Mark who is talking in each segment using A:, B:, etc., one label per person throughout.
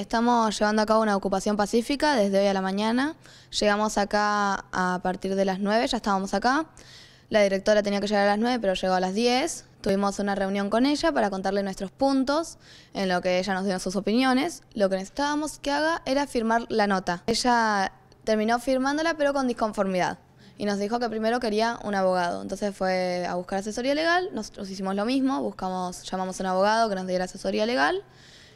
A: Estamos llevando a cabo una ocupación pacífica desde hoy a la mañana. Llegamos acá a partir de las 9, ya estábamos acá. La directora tenía que llegar a las 9, pero llegó a las 10. Tuvimos una reunión con ella para contarle nuestros puntos, en lo que ella nos dio sus opiniones. Lo que necesitábamos que haga era firmar la nota. Ella terminó firmándola, pero con disconformidad. Y nos dijo que primero quería un abogado. Entonces fue a buscar asesoría legal, nosotros hicimos lo mismo, buscamos, llamamos a un abogado que nos diera asesoría legal.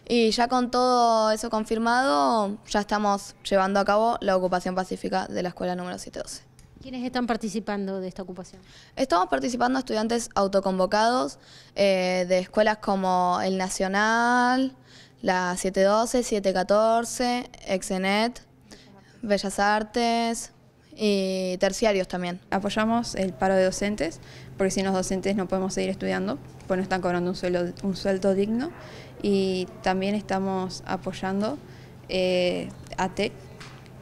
A: Y ya con todo eso confirmado, ya estamos llevando a cabo la ocupación pacífica de la escuela número 712.
B: ¿Quiénes están participando de esta ocupación?
A: Estamos participando estudiantes autoconvocados eh, de escuelas como El Nacional, la 712, 714, Exenet, Bellas Artes, y
C: eh, terciarios también. Apoyamos el paro de docentes, porque sin los docentes no podemos seguir estudiando, pues no están cobrando un sueldo, un digno. Y también estamos apoyando eh, a TEC,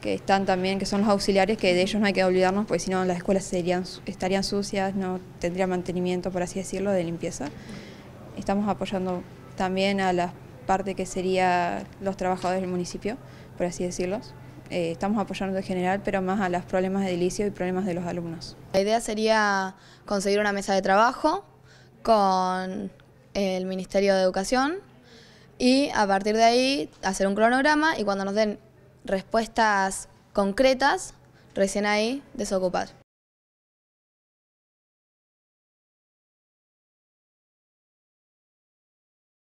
C: que están también, que son los auxiliares, que de ellos no hay que olvidarnos, porque si no las escuelas serían, estarían sucias, no tendría mantenimiento, por así decirlo, de limpieza. Estamos apoyando también a la parte que sería los trabajadores del municipio, por así decirlos. Eh, estamos apoyando en general, pero más a los problemas de edilicio
A: y problemas de los alumnos. La idea sería conseguir una mesa de trabajo con el Ministerio de Educación y a partir de ahí hacer un cronograma y cuando nos den respuestas concretas, recién ahí desocupar.